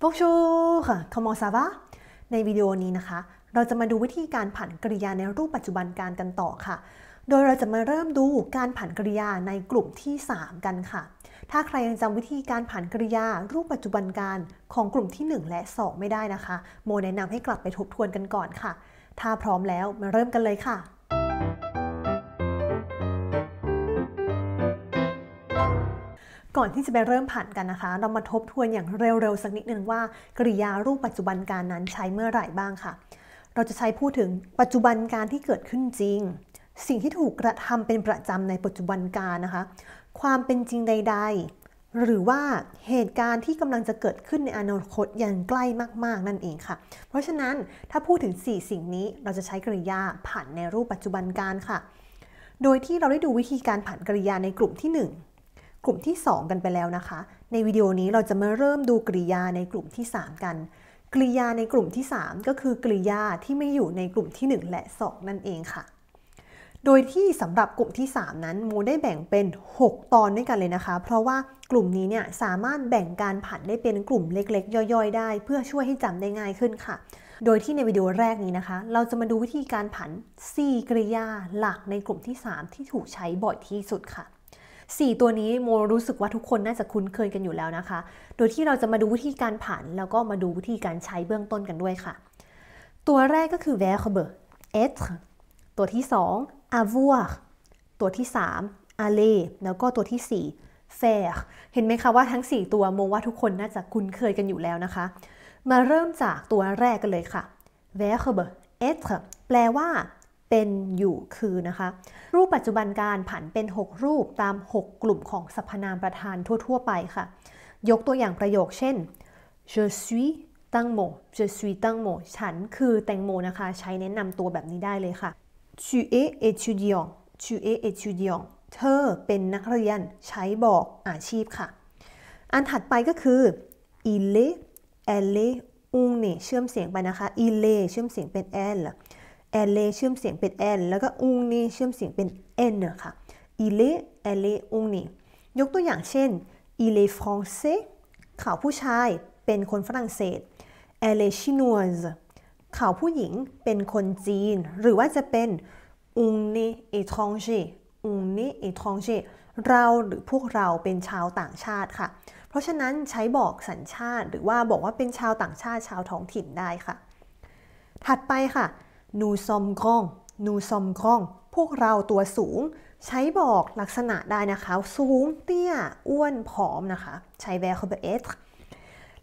b o n j o u ่ comment ça va ในวิดีโอนี้นะคะ เราจะมาดูวิธีการผันกริยาในรูปปัจจุบันการกันต่อค่ะ โดยเราจะมาเริ่มดูการผันกริยาในกลุ่มที่ 3 กันค่ะ ถ้าใครยังจำวิธีการผันกริยารูปปัจจุบันการของกลุ่มที่ 1 และ 2 ไม่ได้นะคะ โมแนะนำให้กลับไปทบทวนกันก่อนค่ะ ถ้าพร้อมแล้วมาเริ่มกันเลยค่ะก่อนที่จะไปเริ่มผ่านกันนะคะ เรามาทบทวนอย่างเร็วๆสักนิดนึงว่า กริยารูปปัจจุบันการนั้นใช้เมื่อไหร่บ้างค่ะ เราจะใช้พูดถึงปัจจุบันการที่เกิดขึ้นจริง สิ่งที่ถูกกระทำเป็นประจำในปัจจุบันการนะคะ ความเป็นจริงใดๆ หรือว่าเหตุการณ์ที่กำลังจะเกิดขึ้นในอนาคตอย่างใกล้มากๆนั่นเองค่ะ เพราะฉะนั้นถ้าพูดถึง 4 สิ่งนี้เราจะใช้กริยาผ่านในรูปปัจจุบันการค่ะ โดยที่เราได้ดูวิธีการผ่านกริยาในกลุ่มที่ 1กลุ่มที่ 2 กันไปแล้วนะคะ ในวิดีโอนี้เราจะมาเริ่มดูกริยาในกลุ่มที่ 3 กัน กริยาในกลุ่มที่ 3 ก็คือกริยาที่ไม่อยู่ในกลุ่มที่ 1 และ 2 นั่นเองค่ะ โดยที่สำหรับกลุ่มที่ 3 นั้นโมได้แบ่งเป็น 6 ตอนด้วยกันเลยนะคะ เพราะว่ากลุ่มนี้เนี่ยสามารถแบ่งการผันได้เป็นกลุ่มเล็กๆ ย่อยๆ ได้ เพื่อช่วยให้จำได้ง่ายขึ้นค่ะ โดยที่ในวิดีโอแรกนี้นะคะ เราจะมาดูวิธีการผัน4กริยาหลักในกลุ่มที่ 3 ที่ถูกใช้บ่อยที่สุดค่ะ4ตัวนี้โมรู้สึกว่าทุกคนน่าจะคุ้นเคยกันอยู่แล้วนะคะ โดยที่เราจะมาดูวิธีการผ่านแล้วก็มาดูวิธีการใช้เบื้องต้นกันด้วยค่ะ ตัวแรกก็คือ v e r b être ตัวที่2 avoir ตัวที่3 aller แล้วก็ตัวที่4 faire เห็นไหมคะว่าทั้ง4ตัวโมว่าทุกคนน่าจะคุ้นเคยกันอยู่แล้วนะคะ มาเริ่มจากตัวแรกกันเลยค่ะ v e r b être แปลว่าเป็นอยู่ คือนะคะ รูปปัจจุบันการผันเป็น 6 รูปตาม 6 กลุ่มของสรรพนามประธานทั่วๆไปค่ะ ยกตัวอย่างประโยคเช่น je suis ตั้งโมจะส u i ตั้งโมฉันคือแตงโมนะคะใช้แนะนำตัวแบบนี้ได้เลยค่ะ tu es étudiant tu es étudiant เธอเป็นนักเรียนใช้บอกอาชีพค่ะ อันถัดไปก็คือ il est elle est on เชื่อมเสียงไปนะคะ il est เชื่อมเสียงเป็น elle แอลเลเชื่อมเสียงเป็นแอนแล้วก็อุงนี่เชื่อมเสียงเป็นเอ็นนะคะอิเลแอลเลอุงนี่ยกตัวอย่างเช่นอิเลฟรองเซข่าวผู้ชายเป็นคนฝรั่งเศสแอลเลชินวสข่าวผู้หญิงเป็นคนจีน หรือว่าจะเป็นอุงนีเอทองเชอุงนีเอทองเชเราหรือพวกเราเป็นชาวต่างชาติค่ะ เพราะฉะนั้นใช้บอกสัญชาติหรือว่าบอกว่าเป็นชาวต่างชาติชาวท้องถิ่นได้ค่ะ ถัดไปค่ะ nous sommes grands nous sommes grands พวกเราตัวสูง ใช้บอกลักษณะได้นะคะ สูงเตี้ย อ้วนผอมนะคะ ใช้ verbe être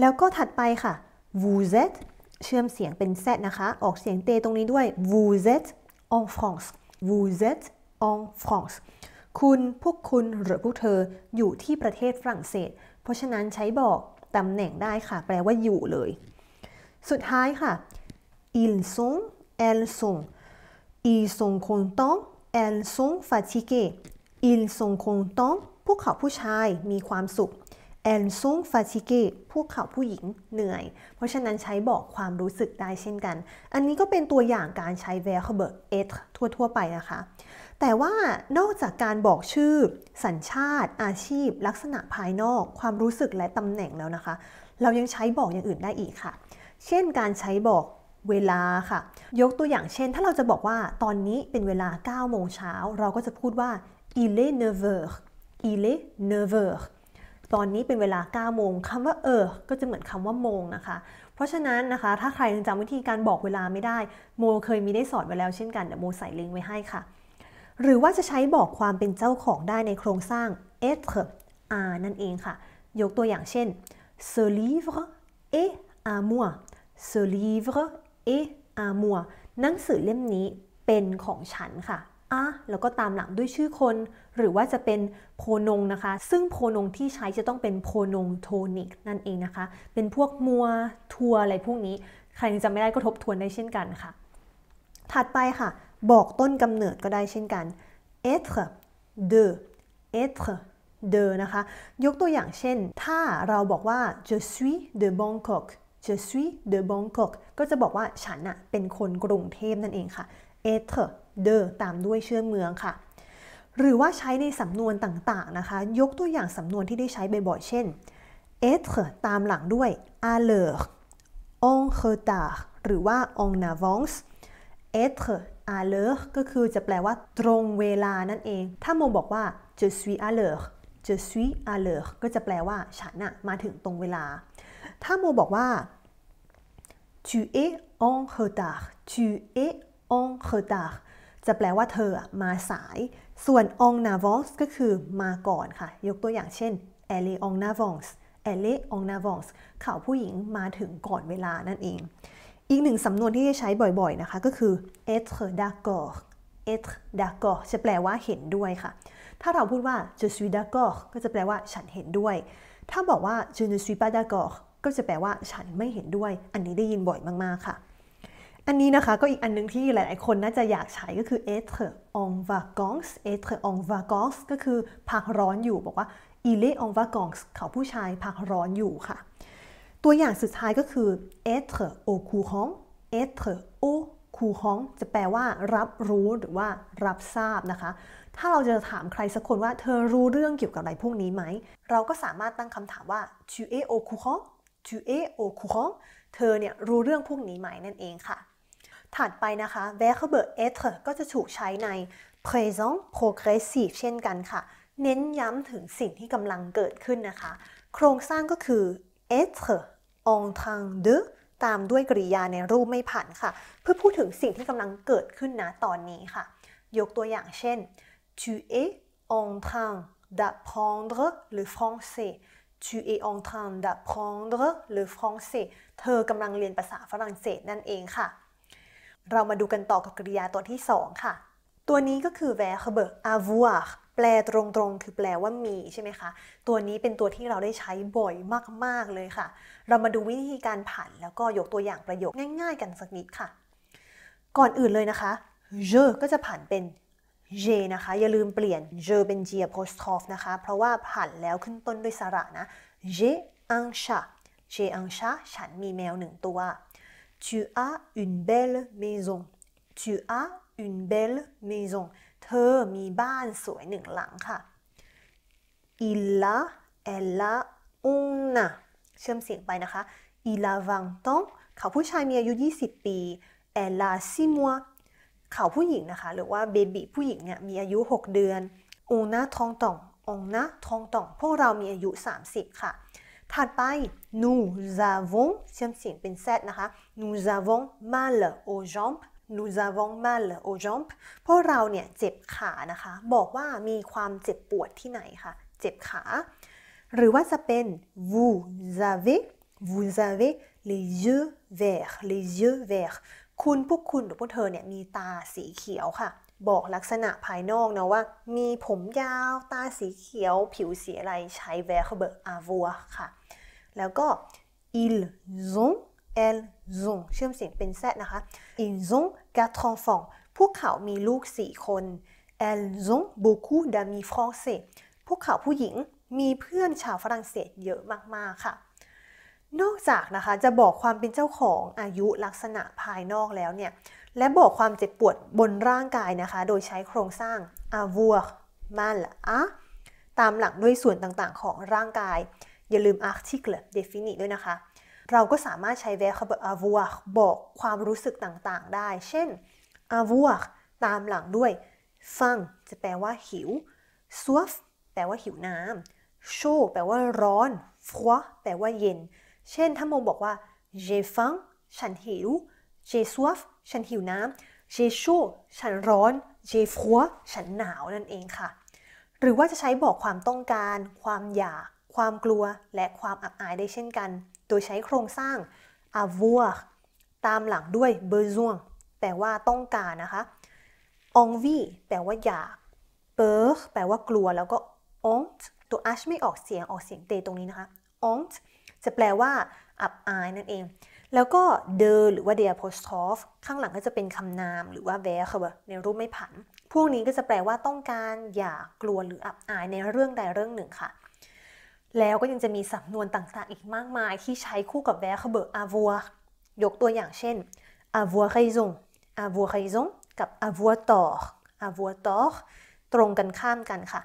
แล้วก็ถัดไปค่ะ vous êtes เชื่อมเสียงเป็น z นะคะ ออกเสียงเตตรงนี้ด้วย vous êtes en France vous êtes en France คุณ พวกคุณหรือพวกเธออยู่ที่ประเทศฝรั่งเศส เพราะฉะนั้นใช้บอก ตำแหน่งได้ค่ะ แปลว่าอยู่เลย สุดท้ายค่ะ ils sont elles sont ils sont contents elles sont fatiguées ils sont contents พวกเขาผู้ชายมีความสุข elles sont fatiguées พวกเขาผู้หญิงเหนื่อย เพราะฉะนั้นใช้บอกความรู้สึกได้เช่นกัน อันนี้ก็เป็นตัวอย่างการใช้ verb être ทั่วๆไปนะคะ แต่ว่านอกจากการบอกชื่อ สัญชาติ อาชีพ ลักษณะภายนอก ความรู้สึกและตำแหน่งแล้วนะคะ เรายังใช้บอกอย่างอื่นได้อีกค่ะ เช่นการใช้บอกเวลาค่ะ ยกตัวอย่างเช่นถ้าเราจะบอกว่าตอนนี้เป็นเวลา9โมงเช้า เราก็จะพูดว่า il est 9 heures il est 9 heures ตอนนี้เป็นเวลา9โมงคำว่าเออก็จะเหมือนคำว่าโมงนะคะ เพราะฉะนั้นนะคะ ถ้าใครยังจำวิธีการบอกเวลาไม่ได้โม เคยมีได้สอนไว้แล้วเช่นกันเดี๋ยวโมใส่ลิงก์ไว้ให้ค่ะหรือว่าจะใช้บอกความเป็นเจ้าของได้ในโครงสร้าง être à นั่นเองค่ะยกตัวอย่างเช่น ce livre est à moi ce livre เอ๊ะอามัวหนังสือเล่มนี้เป็นของฉันค่ะอะแล้วก็ตามหลังด้วยชื่อคน หรือว่าจะเป็นโพนงนะคะ ซึ่งโพนงที่ใช้จะต้องเป็นโพนงโทนิกนั่นเองนะคะ เป็นพวกมัว ทัว อะไรพวกนี้ ใครยังจำไม่ได้ก็ทบทวนได้เช่นกันค่ะ ถัดไปค่ะ บอกต้นกำเนิดก็ได้เช่นกัน être de être de นะคะ ยกตัวอย่างเช่น ถ้าเราบอกว่า je suis de Bangkok je suis de Bangkok ก็จะบอกว่าฉันอะเป็นคนกรุงเทพนั่นเองค่ะ être de ตามด้วยเชื่อเมืองค่ะ หรือว่าใช้ในสำนวนต่างๆนะคะ ยกตัวอย่างสำนวนที่ได้ใช้บ่อยๆ เช่น être ตามหลังด้วย à l'heure en retard หรือว่า en avance être à l'heure ก็คือจะแปลว่า ตรงเวลานั่นเอง ถ้าโมบอกว่า je suis à l'heure je suis à l'heure ก็จะแปลว่าฉันอะมาถึงตรงเวลา ถ้าโมบอกว่า tu es en retard tu es en retard จะแปลว่าเธอมาสาย ส่วน en avance ก็คือมาก่อนค่ะ ยกตัวอย่างเช่น elle est en avance elle est en avance ข่าวผู้หญิงมาถึงก่อนเวลานั่นเอง อีกหนึ่งสำนวนที่ใช้บ่อยๆนะคะก็คือ être d'accord être d'accord จะแปลว่าเห็นด้วยค่ะ ถ้าเราพูดว่า je suis d'accord ก็จะแปลว่าฉันเห็นด้วย ถ้าบอกว่า je ne suis pas d'accord ก็จะแปลว่าฉันไม่เห็นด้วย อันนี้ได้ยินบ่อยมาก ๆ ค่ะ อันนี้นะคะก็อีกอันนึงที่หลายๆคน น่าจะอยากใช้ก็คือ être en vacances être en vacances ก็คือพักร้อนอยู่บอกว่า il est en vacances เขาผู้ชายพักร้อนอยู่ค่ะ ตัวอย่างสุดท้ายก็คือ être au courant être au courant จะแปลว่ารับรู้หรือว่ารับทราบนะคะ ถ้าเราจะถามใครสักคนว่า เธอรู้เรื่องเกี่ยวกับอะไรพวกนี้ไหม เราก็สามารถตั้งคำถามว่า tu es au courant tu es au courant เธอเนี่ยรู้เรื่องพวกนี้ไหมนั่นเองค่ะ ถัดไปนะคะ verbe être ก็จะถูกใช้ใน present progressive เช่นกันค่ะ เน้นย้ำถึงสิ่งที่กำลังเกิดขึ้นนะคะ โครงสร้างก็คือ être en train de ตามด้วยกริยาในรูปไม่ผันค่ะ เพื่อพูดถึงสิ่งที่กำลังเกิดขึ้นนะตอนนี้ค่ะ ยกตัวอย่างเช่น tu es en train d'apprendre le français tu es en train d'apprendre le français เธอกำลังเรียนภาษาฝรั่งเศสนั่นเองค่ะ เรามาดูกันต่อกับกริยาตัวที่สองค่ะ ตัวนี้ก็คือ verb avoir แปลตรงๆ คือแปลว่ามีใช่ไหมคะ ตัวนี้เป็นตัวที่เราได้ใช้บ่อยมากๆเลยค่ะ เรามาดูวิธีการผันแล้วก็ยกตัวอย่างประโยคง่าย ๆ กันสักนิดค่ะ ก่อนอื่นเลยนะคะ je ก็จะผันเป็น j นะคะอย่าลืมเปลี่ยน j เป็น j a p o s t r o p h นะคะ เพราะว่าผันแล้วขึ้นต้นด้วยสระนะ j un chat j un chat ฉันมีแมวหนึ่งตัว tu as une belle maison tu as une belle maison เธอมีบ้านสวยหนึ่งหลังค่ะ il a elle a u n a เชื่อมเสียงไปนะคะ il a vingt ans เขาผู้ชายมีอายุ 20 ปี elle a six mois ข่าผู้หญิงนะคะหรือว่าเบบีผู้หญิงเนี่ยมีอายุ 6 เดือนอูนะทองต่ององนะทองต่องพวกเรามีอายุ 30 ค่ะ ถัดไป nous avons เชื่อมเสียงเป็นแซดนะคะ nous avons mal aux jambes nous avons mal aux jambes พวกเราเนี่ยเจ็บขานะคะบอกว่ามีความเจ็บปวดที่ไหนคะ่ะ เจ็บขา หรือว่าจะเป็น vous avez vous avez les yeux verts les yeux verts คุณพวกคุณหรือพวกเธอเนี่ยมีตาสีเขียวค่ะ บอกลักษณะภายนอกนะว่า มีผมยาวตาสีเขียว ผิวสีอะไร ใช้แวร์เบิร์อาวัวค่ะ แล้วก็ i l ล ont elles o n เชื่อมเสียงเป็นแซนะคะ i l ล ont quatre enfants พวกเขามีลูกสี่คน elles ont beaucoup d'amis français พวกเขาผู้หญิงมีเพื่อนชาวฝรั่งเศสเยอะมาก ๆ ค่ะนอกจากนะคะจะบอกความเป็นเจ้าของอายุลักษณะภายนอกแล้วเนี่ยและบอกความเจ็บปวดบนร่างกายนะคะ โดยใช้โครงสร้างอ v วัวมาลอะตามหลังด้วยส่วนต่างๆของร่างกาย อย่าลืม article definite ด้วยนะคะ เราก็สามารถใช้ verb avoir บอกความรู้สึกต่างๆได้ เช่น avoir ตามหลังด้วย ฟังจะแปลว่าหิว soif แปลว่าหิวน้ำ chaud แปลว่าร้อน froid แปลว่า เย็นเช่นถ้าโมบอกว่า j'ai faim ฉันหิว j'ai soif ฉันหิวน้ำ j'ai chaud ฉันร้อน j'ai froid ฉันหนาวนั่นเองค่ะ หรือว่าจะใช้บอกความต้องการ ความอยากความกลัวและความอับอายได้เช่นกัน โดยใช้โครงสร้าง avoir ตามหลังด้วย besoin แปลว่าต้องการนะคะ envie แปลว่าอยาก peur แปลว่ากลัวแล้วก็ h o n t ตัว h ไม่ออกเสียงออกเสียงเตตรงนี้นะคะ honte จะแปลว่า อับอายนั่นเอง แล้วก็เดอหรือว่า the apostrophe ข้างหลังก็จะเป็นคำนามหรือว่า verb ในรูปไม่ผัน พวกนี้ก็จะแปลว่าต้องการอย่ากลัวหรืออับอายในเรื่องใดเรื่องหนึ่งค่ะ แล้วก็ยังจะมีสำนวนต่างๆอีกมากมายที่ใช้คู่กับ verb avoir ยกตัวอย่างเช่น avoir raison avoir raison กับ avoir tort avoir tort ตรงกันข้ามกันค่ะ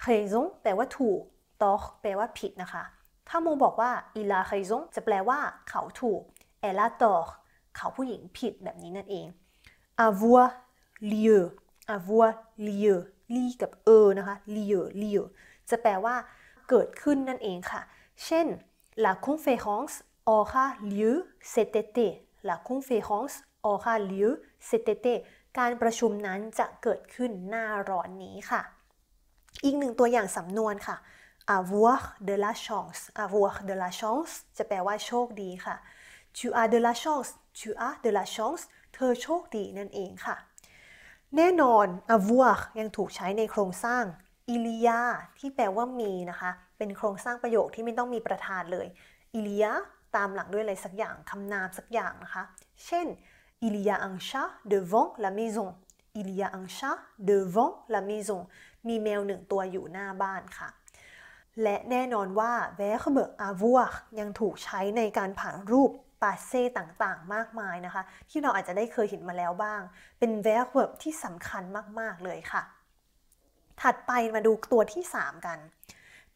ไคซงแปลว่าถูกตอคแปลว่าผิดนะคะถ้าโมบอกว่าอิลาไคซ o งจะแปลว่า เขาถูกเอลาตอ o เขาผู้หญิงผิดแบบนี้นั่นเองอาวัวลีเออาวัวลีเอลีกับเออนะคะลีเอลีเอจะแปลว่าเกิดขึ้นนั่นเองค่ะ เช่น la conférence aura lieu cet été la conférence aura lieu cet été การประชุมนั้นจะเกิดขึ้นหน้าร้อนนี้ค่ะ อีกหนึ่งตัวอย่างสำนวนค่ะ avoir de la chance avoir de la chance จะแปลว่าโชคดีค่ะ tu as de la chance tu as de la chance เธอโชคดีนั่นเองค่ะ แน่นอน avoir ยังถูกใช้ในโครงสร้าง il y a ที่แปลว่ามีนะคะ เป็นโครงสร้างประโยคที่ไม่ต้องมีประธานเลย il y a ตามหลังด้วยอะไรสักอย่าง คำนามสักอย่างนะคะ เช่น il y a un chat devant la maison il y a un chat devant la maison มีแมวหนึ่งตัวอยู่หน้าบ้านค่ะและแน่นอนว่าเ v e r b กอาวัวยังถูกใช้ในการผ่านรูปปาเซต่างๆ มากมายนะคะ ที่เราอาจจะได้เคยเห็นมาแล้วบ้าง เป็น v e r กที่สำคัญมากๆเลยค่ะ ถัดไปมาดูตัวที่ 3 กัน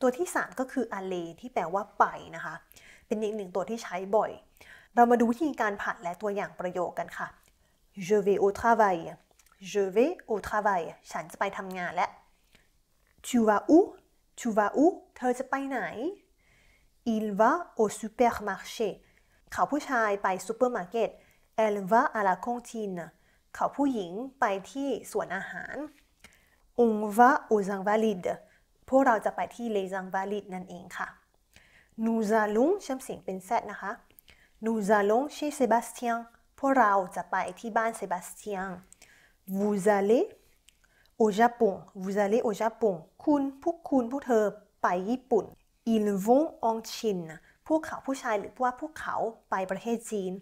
ตัวที่ 3 ก็คืออาเลที่แปลว่าไปนะคะ เป็นอีกหนึ่งตัวที่ใช้บ่อย เรามาดูที่การผัดและตัวอย่างประโยคกันค่ะ je vais au travail je vais au travail ฉันจะไปทำงานและ tu vas où Tu vas où เธอจะไปไหน Il va au supermarché เขาผู้ชายไปซูเปอร์มาร์เก็ต Elle va à la cantine เขาผู้หญิงไปที่สวนอาหาร On va aux invalides พวกเราจะไปที่ Les invalides นั่นเองค่ะ Nous allons ชื่อเสียงเป็นแซดนะคะ Nous allons chez Sébastien พวกเราจะไปที่บ้านเซบาสเตียน Vous allez au Japon vous allez au Japon คุณพวกคุณพวกเธอไปญี่ปุ่น ils vont en Chine พวกเขาผู้ชายหรือว่าพวกเขาไปประเทศจีน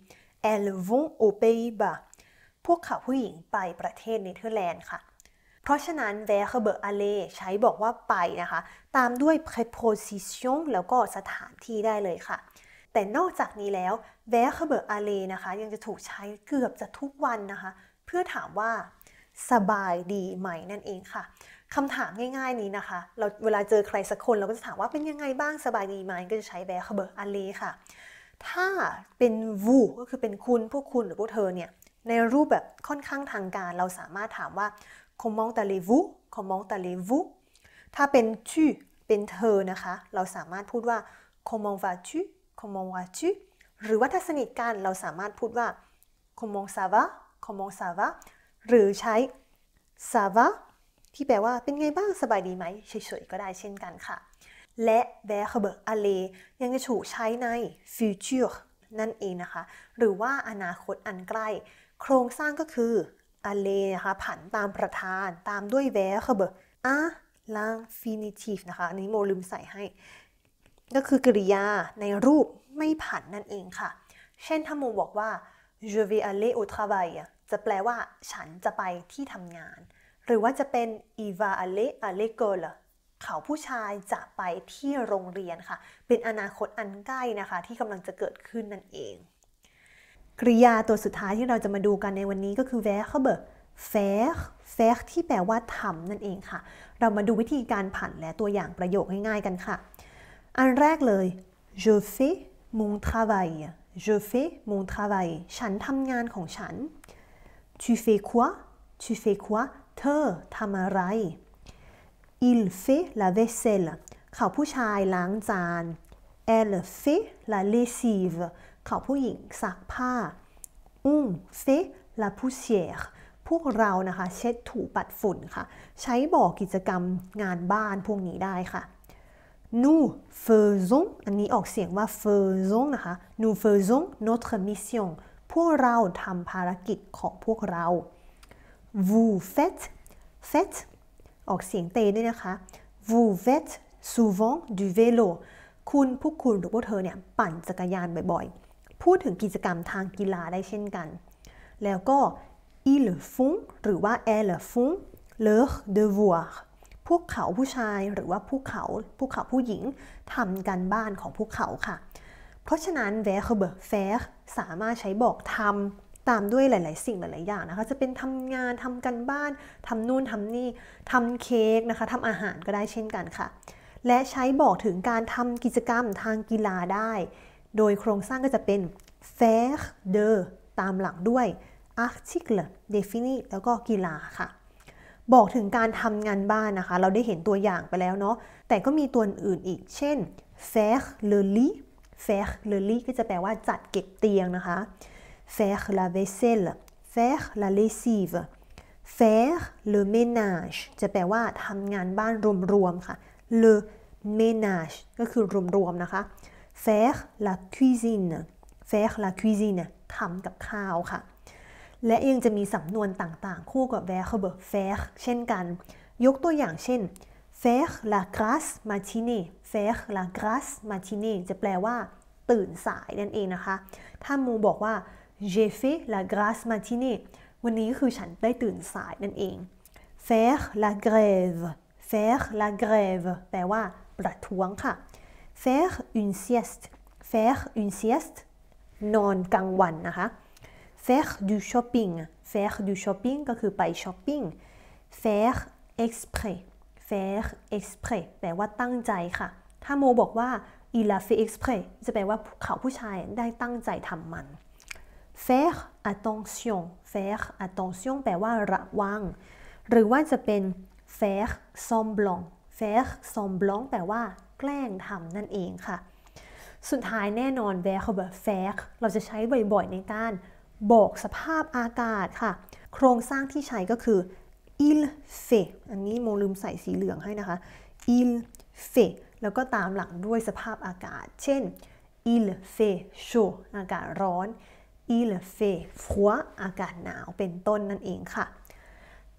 elles vont aux Pays-Bas พวกเขาผู้หญิงไปประเทศเนเธอร์แลนด์ค่ะ เพราะฉะนั้น vers เ e อ b aller ใช้บอกว่าไปนะคะ ตามด้วย preposition แล้วก็สถานที่ได้เลยค่ะ แต่นอกจากนี้แล้ว vers เ e อ b aller นะคะ ยังจะถูกใช้เกือบจะทุกวันนะคะ เพื่อถามว่าสบายดีไหมนั่นเองค่ะคำถามง่ายๆนี้นะคะ เราเวลาเจอใครสักคนเราก็จะถามว่าเป็นยังไงบ้างสบายดีไหมก็จะใช้แบคเบอร์อาลีค่ะถ้าเป็นวูก็คือเป็นคุณพวกคุณหรือพวกเธอเนี่ยในรูปแบบค่อนข้างทางการ เราสามารถถามว่าคอมมองตาเลวูคอมมองตาเลวูถ้าเป็นชื่อเป็นเธอนะคะ เราสามารถพูดว่าคอมมองวาชื่อคอมมองวาชื่อหรือว่าถ้าสนิทกันเราสามารถพูดว่าคอมมองซาวะคอมมองซาวะหรือใช้ s a v a ที่แปลว่าเป็นไงบ้างสบายดีไหมเฉยๆ ก็ได้เช่นกันค่ะ และ v e r b a l l e ยังจะถูกใช้ใน future นั่นเองนะคะ หรือว่าอนาคตอันใกล้ โครงสร้างก็คือ aller นะคะผันตามประธานตามด้วย verb a l a n f i n i t i v e นะคะอันนี้โมลืมใส่ให้ ก็คือกริยาในรูปไม่ผันนั่นเองค่ะ เช่นถ้าโมบอกว่า je vais aller au travail จะแปลว่า ฉันจะไปที่ทำงาน หรือว่าจะเป็น i va aller à l é c o l เขาผู้ชายจะไปที่โรงเรียนค่ะ เป็นอนาคตอันใกล้นะคะ ที่กำลังจะเกิดขึ้นนั่นเอง กริยาตัวสุดท้ายที่เราจะมาดูกันในวันนี้ก็คือ verbe faire faire ที่แปลว่าทำนั่นเองค่ะ เรามาดูวิธีการผันและตัวอย่างประโยคง่าย ๆกันค่ะ อันแรกเลย je fais mon travail je fais mon travail ฉันทำงานของฉัน Tu fais quoi Tu fais quoi เธอทำอะไร Il fait la vaisselle เขาผู้ชายล้างจาน Elle fait la lessive เขาผู้หญิงซักผ้า On fait la poussière พวกเรานะคะ เช็ดถูปัดฝุ่นค่ะใช้บอกกิจกรรมงานบ้านพวกนี้ได้ค่ะ nous faisons อันนี้ออกเสียงว่า faisons นะคะ nous faisons notre mission พวกเราทำภารกิจของพวกเรา vous faites faites ออกเสียงเตด้วยนะคะ vous faites souvent du vélo คุณพวกคุณหรือพวกเธอเนี่ยปั่นจักรยานบ่อย ๆ พูดถึงกิจกรรมทางกีฬาได้เช่นกัน แล้วก็ i l font หรือว่า e l l e font leur devoir พวกเขาผู้ชายหรือว่าพวกเขาพวกเขาผู้หญิงทำกันบ้านของพวกเขาค่ะเพราะฉะนั้น v e r k faire สามารถใช้บอกทำตามด้วยหลาย ๆ สิ่งหลายๆอย่างนะคะ จะเป็นทำงานทำกันบ้านทำนู่นทำนี่ทำเค้กนะคะทำอาหารก็ได้เช่นกันค่ะ และใช้บอกถึงการทำกิจกรรมทางกีฬาได้ โดยโครงสร้างก็จะเป็น faire de ตามหลังด้วย article defini แล้วก็กีฬาค่ะ บอกถึงการทำงานบ้านนะคะ เราได้เห็นตัวอย่างไปแล้วเนาะแต่ก็มีตัวอื่นอีกเช่น faire le lit faire le lit ก็จะแปลว่าจัดเก็บเตียงนะคะ faire la vaisselle faire la lessive faire le ménage จะแปลว่าทำงานบ้านรวมๆค่ะ le ménage ก็คือรวมๆนะคะ faire la cuisine faire la cuisine ทำกับข้าวค่ะ และยังจะมีสำนวนต่างๆ คู่กับ verb faire เช่นกัน ยกตัวอย่างเช่น faire la grasse matinée faire la grasse matinée จะแปลว่า ตื่นสายนั่นเองนะคะ ถ้าโมบอกว่า j'ai fait la grasse matinée วันนี้คือฉันได้ตื่นสายนั่นเอง faire la grève faire la grève แปลว่า ประท้วงค่ะ faire une sieste faire une sieste นอนกลางวันนะคะ faire du shopping faire du shopping ก็คือไปช้อปปิ้ง faire exprès faire exprès แปลว่าตั้งใจค่ะ ถ้าโมบอกว่า il a fait exprès จะแปลว่าเขาผู้ชายได้ตั้งใจทำมัน faire attention faire attention แปลว่าระวัง หรือว่าจะเป็น faire semblant faire semblant แปลว่าแกล้งทำนั่นเองค่ะ สุดท้ายแน่นอน verb faire เราจะใช้บ่อยๆในการบอกสภาพอากาศค่ะ โครงสร้างที่ใช้ก็คือ il fait อันนี้โมลืมใส่สีเหลืองให้นะคะ il fait แล้วก็ตามหลังด้วยสภาพอากาศ เช่น il fait chaud อากาศร้อน il fait froid อากาศหนาวเป็นต้นนั่นเองค่ะ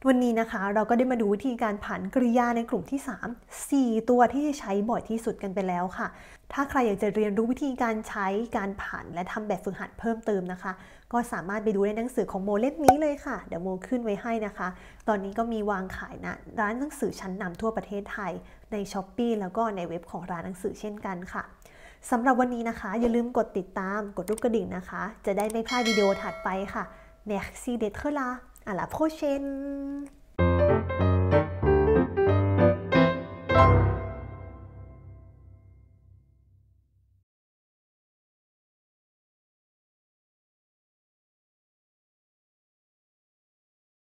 วันนี้นะคะเราก็ได้มาดูวิธีการผันกริยาในกลุ่มที่ 3 4 ตัวที่ใช้บ่อยที่สุดกันไปแล้วค่ะ ถ้าใครอยากจะเรียนรู้วิธีการใช้การผันและทำแบบฝึกหัดเพิ่มเติมนะคะก็สามารถไปดูในหนังสือของโมเล่มนี้เลยค่ะ เดี๋ยวโมขึ้นไว้ให้นะคะ ตอนนี้ก็มีวางขายนะ ร้านหนังสือชั้นนำทั่วประเทศไทยใน s h อ p e e แล้วก็ในเว็บของร้านหนังสือเช่นกันค่ะสำหรับวันนี้นะคะ อย่าลืมกดติดตามกดรูปกระดิ่งนะคะ จะได้ไม่พลาดวิดีโอถัดไปค่ะ Merci d'être là à la prochaine